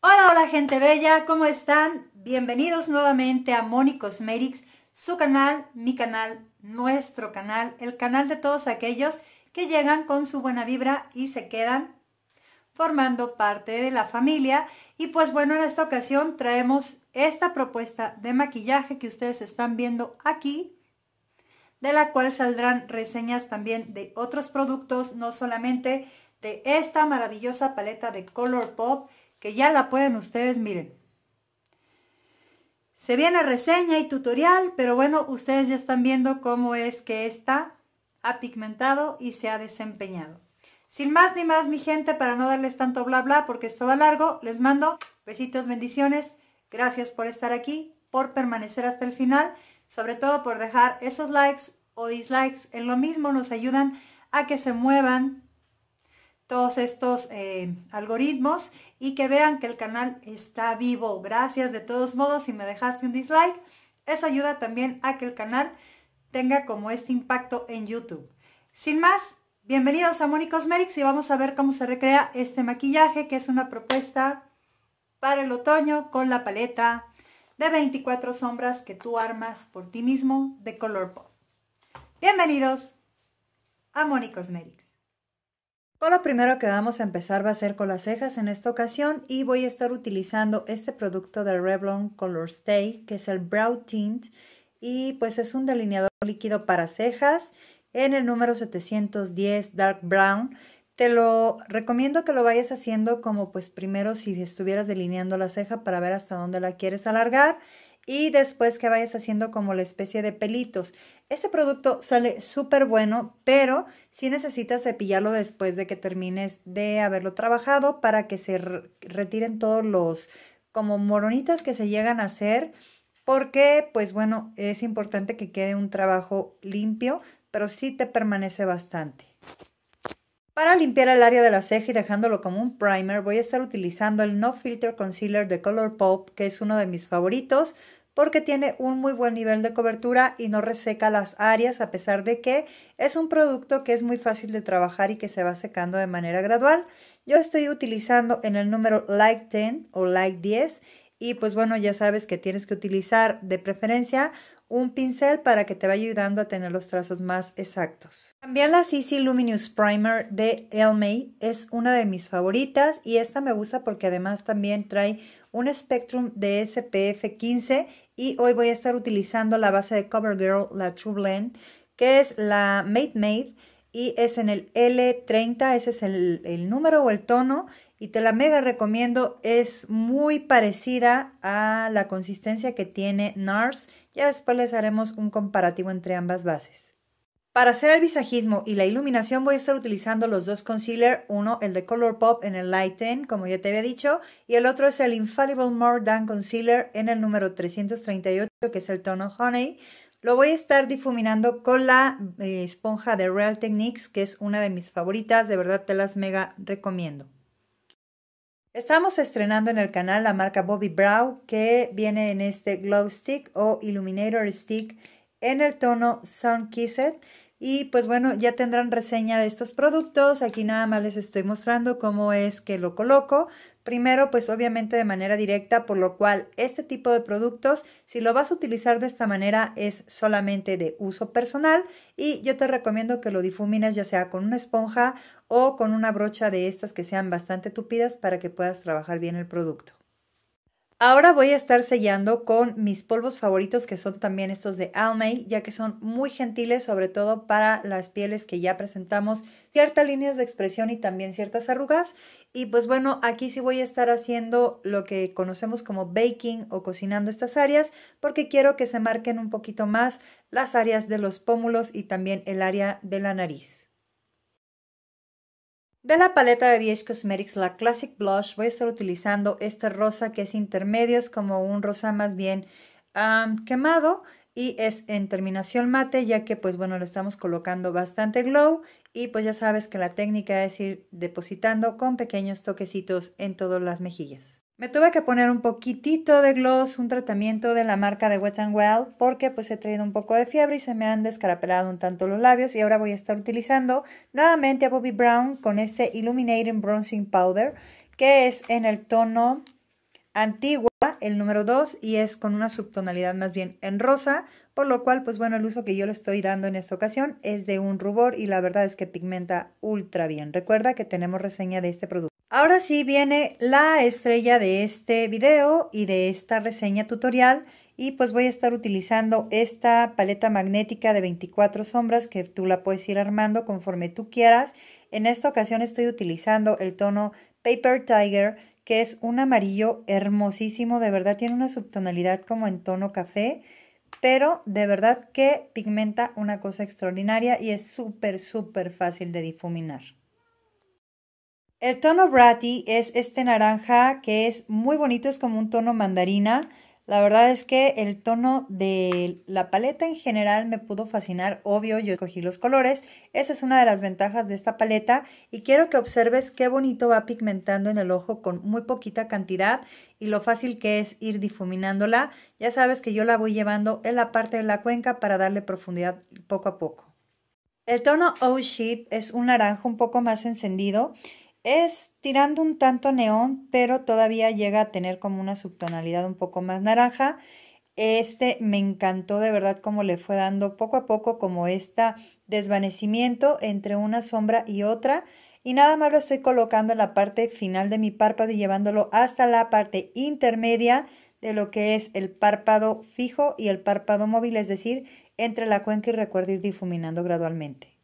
Hola, hola gente bella, ¿cómo están? Bienvenidos nuevamente a Moni Cosmetics, su canal, mi canal, nuestro canal, el canal de todos aquellos que llegan con su buena vibra y se quedan formando parte de la familia. Y pues bueno, en esta ocasión traemos esta propuesta de maquillaje que ustedes están viendo aquí, de la cual saldrán reseñas también de otros productos, no solamente de esta maravillosa paleta de Color Pop que ya la pueden ustedes, miren. Se viene reseña y tutorial, pero bueno, ustedes ya están viendo cómo es que está ha pigmentado y se ha desempeñado. Sin más ni más, mi gente, para no darles tanto bla bla, porque esto va largo, les mando besitos, bendiciones. Gracias por estar aquí, por permanecer hasta el final, sobre todo por dejar esos likes o dislikes en lo mismo, nos ayudan a que se muevan todos estos eh, algoritmos y que vean que el canal está vivo. Gracias de todos modos si me dejaste un dislike. Eso ayuda también a que el canal tenga como este impacto en YouTube. Sin más, bienvenidos a Moni Cosmetics y vamos a ver cómo se recrea este maquillaje que es una propuesta para el otoño con la paleta de 24 sombras que tú armas por ti mismo de pop. Bienvenidos a Moni Cosmetics lo primero que vamos a empezar va a ser con las cejas en esta ocasión y voy a estar utilizando este producto de Revlon Color Stay que es el Brow Tint y pues es un delineador líquido para cejas en el número 710 Dark Brown. Te lo recomiendo que lo vayas haciendo como pues primero si estuvieras delineando la ceja para ver hasta dónde la quieres alargar y después que vayas haciendo como la especie de pelitos. Este producto sale súper bueno, pero si sí necesitas cepillarlo después de que termines de haberlo trabajado para que se retiren todos los como moronitas que se llegan a hacer porque pues bueno, es importante que quede un trabajo limpio, pero sí te permanece bastante. Para limpiar el área de la ceja y dejándolo como un primer, voy a estar utilizando el No Filter Concealer de color pop que es uno de mis favoritos porque tiene un muy buen nivel de cobertura y no reseca las áreas a pesar de que es un producto que es muy fácil de trabajar y que se va secando de manera gradual. Yo estoy utilizando en el número Light 10 o light 10 y pues bueno, ya sabes que tienes que utilizar de preferencia un pincel para que te vaya ayudando a tener los trazos más exactos. También la CC Luminous Primer de Elmay es una de mis favoritas y esta me gusta porque además también trae un Spectrum de SPF 15 y hoy voy a estar utilizando la base de CoverGirl, la True Blend, que es la Made Made y es en el L30, ese es el, el número o el tono y te la mega recomiendo, es muy parecida a la consistencia que tiene NARS, ya después les haremos un comparativo entre ambas bases. Para hacer el visajismo y la iluminación voy a estar utilizando los dos concealers. uno el de Colourpop en el Lighten, como ya te había dicho, y el otro es el Infallible More Than Concealer en el número 338, que es el tono Honey. Lo voy a estar difuminando con la eh, esponja de Real Techniques, que es una de mis favoritas, de verdad te las mega recomiendo. Estamos estrenando en el canal la marca Bobby Brow, que viene en este Glow Stick o Illuminator Stick en el tono Sun Kissed. Y pues bueno, ya tendrán reseña de estos productos. Aquí nada más les estoy mostrando cómo es que lo coloco. Primero, pues obviamente de manera directa, por lo cual este tipo de productos, si lo vas a utilizar de esta manera, es solamente de uso personal y yo te recomiendo que lo difumines ya sea con una esponja o con una brocha de estas que sean bastante tupidas para que puedas trabajar bien el producto. Ahora voy a estar sellando con mis polvos favoritos que son también estos de Almay, ya que son muy gentiles, sobre todo para las pieles que ya presentamos ciertas líneas de expresión y también ciertas arrugas. Y pues bueno, aquí sí voy a estar haciendo lo que conocemos como baking o cocinando estas áreas, porque quiero que se marquen un poquito más las áreas de los pómulos y también el área de la nariz. De la paleta de VH Cosmetics, la Classic Blush, voy a estar utilizando este rosa que es intermedio, es como un rosa más bien quemado y es en terminación mate, ya que pues bueno, lo estamos colocando bastante glow y pues ya sabes que la técnica es ir depositando con pequeños toquecitos en todas las mejillas. Me tuve que poner un poquitito de gloss, un tratamiento de la marca de Wet n Well, porque pues he traído un poco de fiebre y se me han descarapelado un tanto los labios y ahora voy a estar utilizando nuevamente a Bobbi Brown con este Illuminating Bronzing Powder, que es en el tono antigua, el número 2, y es con una subtonalidad más bien en rosa, por lo cual, pues bueno, el uso que yo le estoy dando en esta ocasión es de un rubor y la verdad es que pigmenta ultra bien. Recuerda que tenemos reseña de este producto. Ahora sí viene la estrella de este video y de esta reseña tutorial y pues voy a estar utilizando esta paleta magnética de 24 sombras que tú la puedes ir armando conforme tú quieras. En esta ocasión estoy utilizando el tono Paper Tiger que es un amarillo hermosísimo, de verdad tiene una subtonalidad como en tono café, pero de verdad que pigmenta una cosa extraordinaria y es súper, súper fácil de difuminar. El tono Bratty es este naranja que es muy bonito, es como un tono mandarina. La verdad es que el tono de la paleta en general me pudo fascinar, obvio, yo escogí los colores. Esa es una de las ventajas de esta paleta y quiero que observes qué bonito va pigmentando en el ojo con muy poquita cantidad y lo fácil que es ir difuminándola. Ya sabes que yo la voy llevando en la parte de la cuenca para darle profundidad poco a poco. El tono O Sheep es un naranja un poco más encendido es tirando un tanto neón, pero todavía llega a tener como una subtonalidad un poco más naranja. Este me encantó de verdad como le fue dando poco a poco como este desvanecimiento entre una sombra y otra. Y nada más lo estoy colocando en la parte final de mi párpado y llevándolo hasta la parte intermedia de lo que es el párpado fijo y el párpado móvil, es decir, entre la cuenca y recuerdo ir difuminando gradualmente.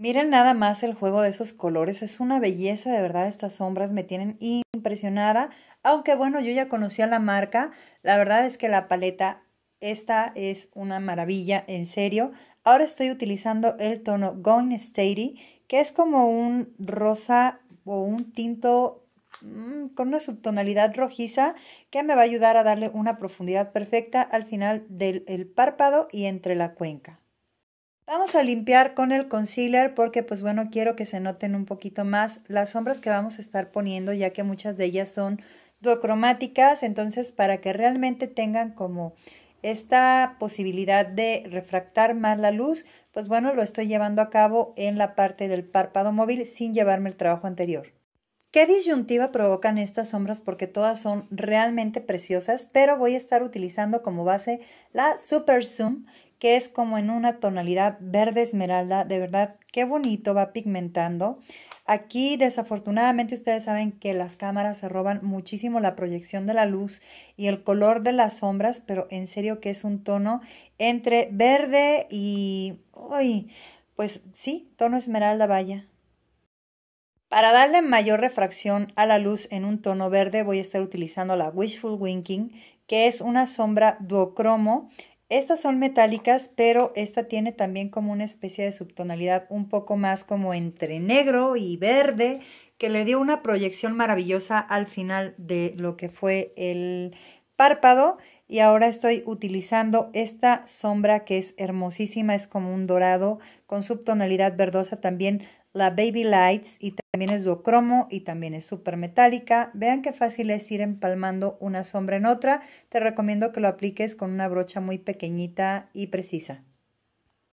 Miren nada más el juego de esos colores, es una belleza, de verdad estas sombras me tienen impresionada, aunque bueno, yo ya conocía la marca, la verdad es que la paleta, esta es una maravilla, en serio. Ahora estoy utilizando el tono Going Steady, que es como un rosa o un tinto mm, con una subtonalidad rojiza que me va a ayudar a darle una profundidad perfecta al final del párpado y entre la cuenca. Vamos a limpiar con el concealer porque pues bueno, quiero que se noten un poquito más las sombras que vamos a estar poniendo ya que muchas de ellas son duocromáticas, entonces para que realmente tengan como esta posibilidad de refractar más la luz, pues bueno, lo estoy llevando a cabo en la parte del párpado móvil sin llevarme el trabajo anterior. ¿Qué disyuntiva provocan estas sombras? Porque todas son realmente preciosas, pero voy a estar utilizando como base la Super Zoom, que es como en una tonalidad verde esmeralda, de verdad, qué bonito va pigmentando. Aquí desafortunadamente ustedes saben que las cámaras se roban muchísimo la proyección de la luz y el color de las sombras, pero en serio que es un tono entre verde y... Uy, pues sí, tono esmeralda, vaya. Para darle mayor refracción a la luz en un tono verde voy a estar utilizando la Wishful Winking, que es una sombra duocromo estas son metálicas, pero esta tiene también como una especie de subtonalidad un poco más como entre negro y verde, que le dio una proyección maravillosa al final de lo que fue el párpado. Y ahora estoy utilizando esta sombra que es hermosísima, es como un dorado con subtonalidad verdosa también la Baby Lights y también es duocromo y también es súper metálica. Vean qué fácil es ir empalmando una sombra en otra. Te recomiendo que lo apliques con una brocha muy pequeñita y precisa.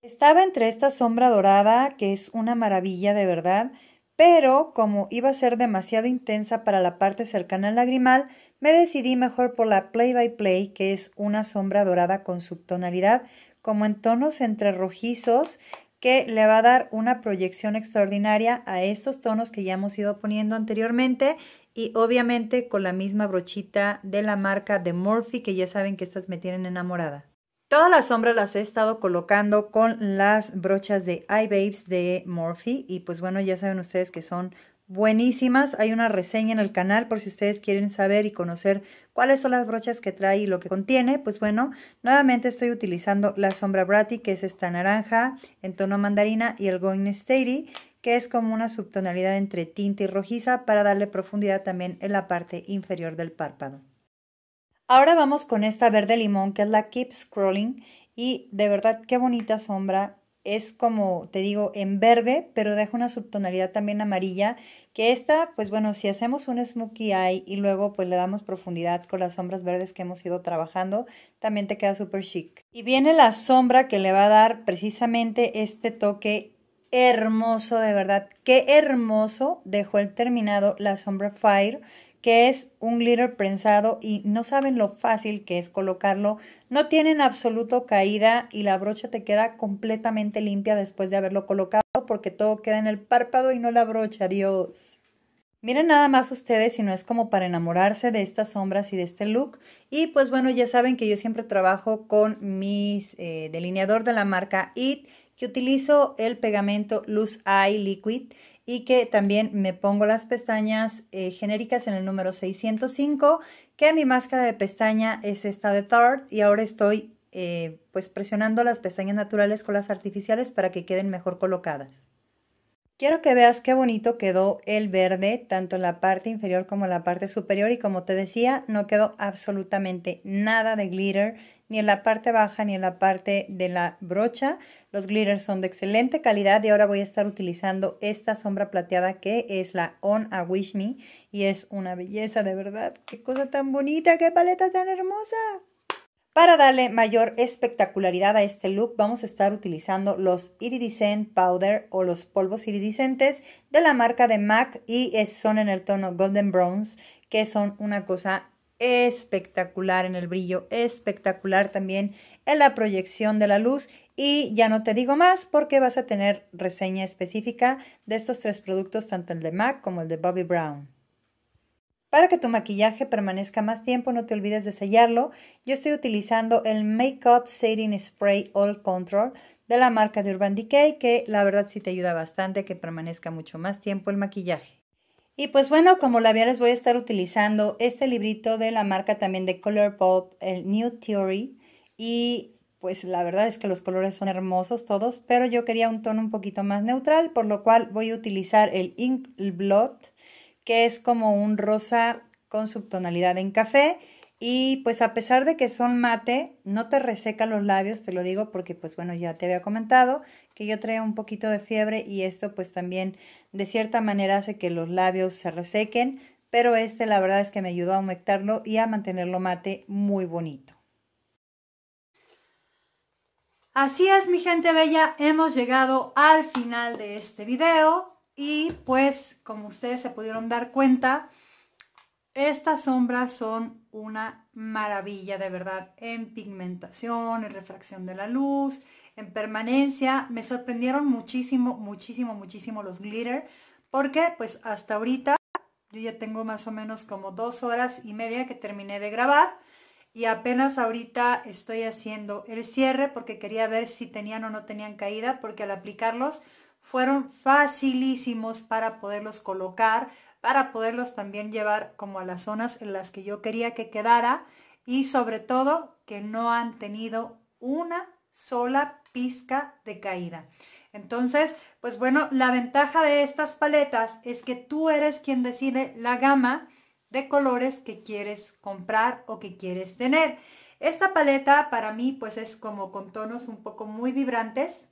Estaba entre esta sombra dorada, que es una maravilla de verdad, pero como iba a ser demasiado intensa para la parte cercana al lagrimal, me decidí mejor por la Play by Play, que es una sombra dorada con subtonalidad, como en tonos entre rojizos que le va a dar una proyección extraordinaria a estos tonos que ya hemos ido poniendo anteriormente y obviamente con la misma brochita de la marca de Morphe que ya saben que estas me tienen enamorada. Todas las sombras las he estado colocando con las brochas de Babes de Morphe y pues bueno ya saben ustedes que son buenísimas. Hay una reseña en el canal por si ustedes quieren saber y conocer cuáles son las brochas que trae y lo que contiene. Pues bueno, nuevamente estoy utilizando la sombra Bratty, que es esta naranja en tono mandarina, y el Going Steady, que es como una subtonalidad entre tinta y rojiza para darle profundidad también en la parte inferior del párpado. Ahora vamos con esta verde limón que es la Keep Scrolling y de verdad qué bonita sombra, es como te digo en verde, pero deja una subtonalidad también amarilla, que esta, pues bueno, si hacemos un smokey eye y luego pues le damos profundidad con las sombras verdes que hemos ido trabajando, también te queda súper chic. Y viene la sombra que le va a dar precisamente este toque hermoso, de verdad, qué hermoso dejó el terminado la sombra Fire, que es un glitter prensado y no saben lo fácil que es colocarlo. No tienen absoluto caída y la brocha te queda completamente limpia después de haberlo colocado porque todo queda en el párpado y no la brocha, Dios. Miren nada más ustedes si no es como para enamorarse de estas sombras y de este look. Y pues bueno, ya saben que yo siempre trabajo con mis eh, delineador de la marca IT que utilizo el pegamento Loose Eye Liquid y que también me pongo las pestañas eh, genéricas en el número 605, que mi máscara de pestaña es esta de Tarte y ahora estoy eh, pues presionando las pestañas naturales con las artificiales para que queden mejor colocadas. Quiero que veas qué bonito quedó el verde, tanto en la parte inferior como en la parte superior. Y como te decía, no quedó absolutamente nada de glitter ni en la parte baja ni en la parte de la brocha. Los glitters son de excelente calidad y ahora voy a estar utilizando esta sombra plateada que es la On A Wish Me y es una belleza de verdad. ¡Qué cosa tan bonita! ¡Qué paleta tan hermosa! Para darle mayor espectacularidad a este look vamos a estar utilizando los Iridescent Powder o los polvos iridiscentes de la marca de MAC y son en el tono Golden Bronze que son una cosa espectacular, en el brillo espectacular también, en la proyección de la luz. Y ya no te digo más porque vas a tener reseña específica de estos tres productos, tanto el de MAC como el de Bobby Brown. Para que tu maquillaje permanezca más tiempo, no te olvides de sellarlo. Yo estoy utilizando el Makeup Setting Spray All Control de la marca de Urban Decay, que la verdad sí te ayuda bastante a que permanezca mucho más tiempo el maquillaje. Y pues bueno, como la les voy a estar utilizando este librito de la marca también de Colourpop, el New Theory. Y pues la verdad es que los colores son hermosos todos, pero yo quería un tono un poquito más neutral, por lo cual voy a utilizar el Ink Blot, que es como un rosa con subtonalidad en café. Y pues a pesar de que son mate, no te reseca los labios, te lo digo porque pues bueno, ya te había comentado que yo traía un poquito de fiebre y esto pues también de cierta manera hace que los labios se resequen, pero este la verdad es que me ayudó a humectarlo y a mantenerlo mate muy bonito. Así es mi gente bella, hemos llegado al final de este video y pues como ustedes se pudieron dar cuenta, estas sombras son una maravilla de verdad en pigmentación, en refracción de la luz, en permanencia. Me sorprendieron muchísimo, muchísimo, muchísimo los glitter porque pues hasta ahorita yo ya tengo más o menos como dos horas y media que terminé de grabar y apenas ahorita estoy haciendo el cierre porque quería ver si tenían o no tenían caída porque al aplicarlos fueron facilísimos para poderlos colocar, para poderlos también llevar como a las zonas en las que yo quería que quedara y sobre todo que no han tenido una sola pizca de caída. Entonces, pues bueno, la ventaja de estas paletas es que tú eres quien decide la gama de colores que quieres comprar o que quieres tener. Esta paleta para mí pues es como con tonos un poco muy vibrantes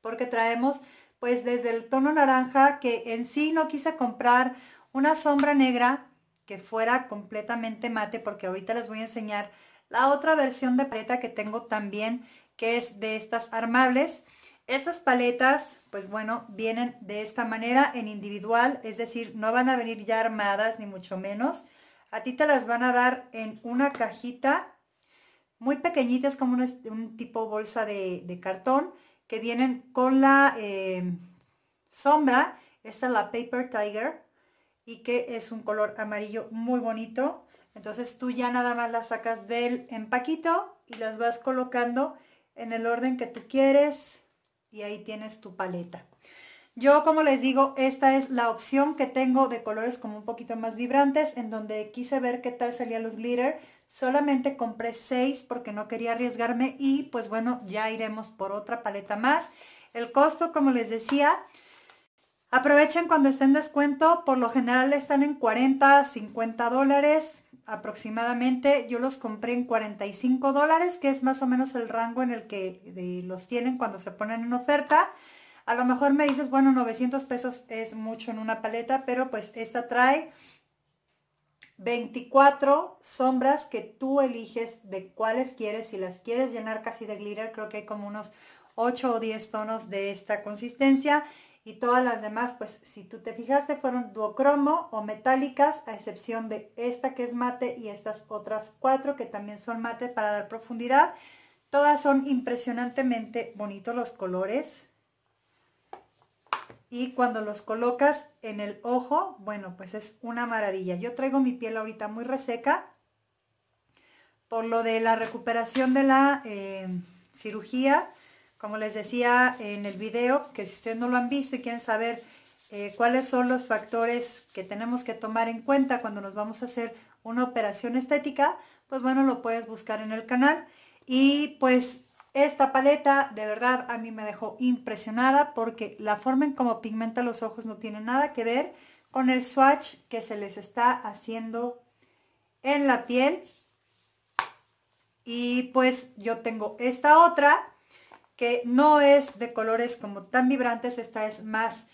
porque traemos pues desde el tono naranja, que en sí no quise comprar una sombra negra que fuera completamente mate, porque ahorita les voy a enseñar la otra versión de paleta que tengo también, que es de estas armables. Estas paletas, pues bueno, vienen de esta manera en individual, es decir, no van a venir ya armadas, ni mucho menos. A ti te las van a dar en una cajita muy pequeñitas, como un, tipo bolsa de cartón, que vienen con la em, sombra. Esta es la Paper Tiger y que es un color amarillo muy bonito. Entonces tú ya nada más las sacas del empaquito y las vas colocando en el orden que tú quieres y ahí tienes tu paleta. Yo, como les digo, esta es la opción que tengo de colores como un poquito más vibrantes, en donde quise ver qué tal salía los glitter. Solamente compré 6 porque no quería arriesgarme y pues bueno, ya iremos por otra paleta más. El costo, como les decía, aprovechen cuando estén descuento. Por lo general están en 40, 50 dólares aproximadamente. Yo los compré en 45 dólares, que es más o menos el rango en el que los tienen cuando se ponen en oferta. A lo mejor me dices, bueno, 900 pesos es mucho en una paleta, pero pues esta trae 24 sombras que tú eliges de cuáles quieres. Si las quieres llenar casi de glitter, creo que hay como unos 8 o 10 tonos de esta consistencia. Y todas las demás, pues si tú te fijaste, fueron duocromo o metálicas, a excepción de esta que es mate y estas otras cuatro que también son mate para dar profundidad. Todas son impresionantemente bonitos los colores y cuando los colocas en el ojo, bueno, pues es una maravilla. Yo traigo mi piel ahorita muy reseca por lo de la recuperación de la eh, cirugía. Como les decía en el video, que si ustedes no lo han visto y quieren saber eh, cuáles son los factores que tenemos que tomar en cuenta cuando nos vamos a hacer una operación estética, pues bueno, lo puedes buscar en el canal. Y pues esta paleta de verdad a mí me dejó impresionada porque la forma en cómo pigmenta los ojos no tiene nada que ver con el swatch que se les está haciendo en la piel. Y pues yo tengo esta otra que no es de colores como tan vibrantes, esta es más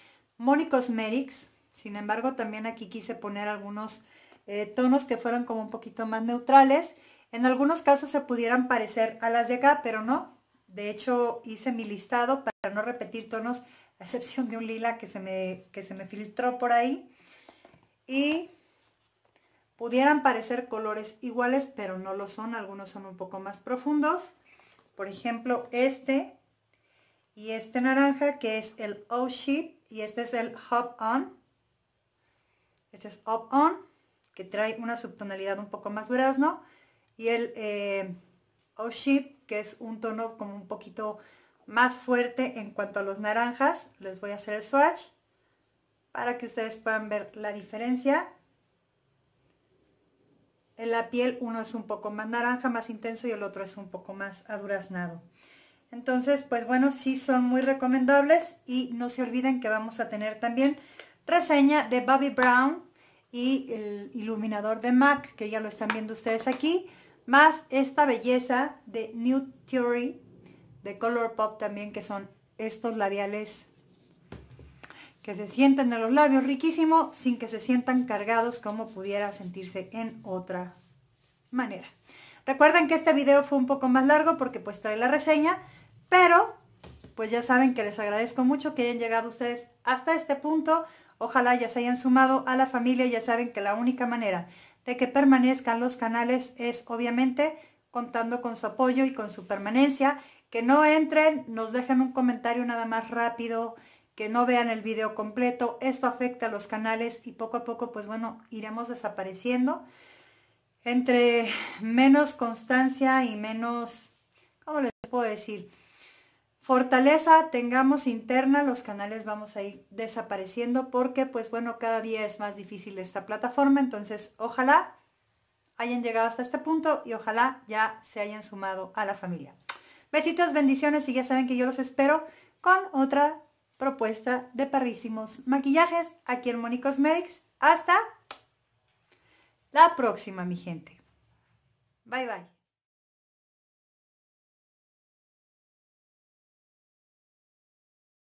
Cosmetics. Sin embargo, también aquí quise poner algunos eh, tonos que fueron como un poquito más neutrales. En algunos casos se pudieran parecer a las de acá, pero no. De hecho, hice mi listado para no repetir tonos, a excepción de un lila que se me, que se me filtró por ahí. Y pudieran parecer colores iguales, pero no lo son. Algunos son un poco más profundos. Por ejemplo, este y este naranja que es el o Sheep y este es el Hop On. Este es Hop On, que trae una subtonalidad un poco más durazno y el eh, O oh, que es un tono como un poquito más fuerte en cuanto a los naranjas. Les voy a hacer el swatch para que ustedes puedan ver la diferencia. En la piel uno es un poco más naranja, más intenso y el otro es un poco más aduraznado. Entonces, pues bueno, sí son muy recomendables y no se olviden que vamos a tener también reseña de Bobby Brown y el iluminador de MAC, que ya lo están viendo ustedes aquí. Más esta belleza de New Theory, de Color Pop también, que son estos labiales que se sienten en los labios riquísimo sin que se sientan cargados como pudiera sentirse en otra manera. Recuerden que este video fue un poco más largo porque pues trae la reseña, pero pues ya saben que les agradezco mucho que hayan llegado ustedes hasta este punto. Ojalá ya se hayan sumado a la familia, ya saben que la única manera de que permanezcan los canales es obviamente contando con su apoyo y con su permanencia. Que no entren, nos dejen un comentario nada más rápido, que no vean el video completo. Esto afecta a los canales y poco a poco, pues bueno, iremos desapareciendo. Entre menos constancia y menos, ¿cómo les puedo decir? fortaleza tengamos interna, los canales vamos a ir desapareciendo porque pues bueno, cada día es más difícil esta plataforma, entonces ojalá hayan llegado hasta este punto y ojalá ya se hayan sumado a la familia. Besitos, bendiciones y ya saben que yo los espero con otra propuesta de parrísimos maquillajes aquí en Moni Cosmetics. Hasta la próxima, mi gente. Bye, bye.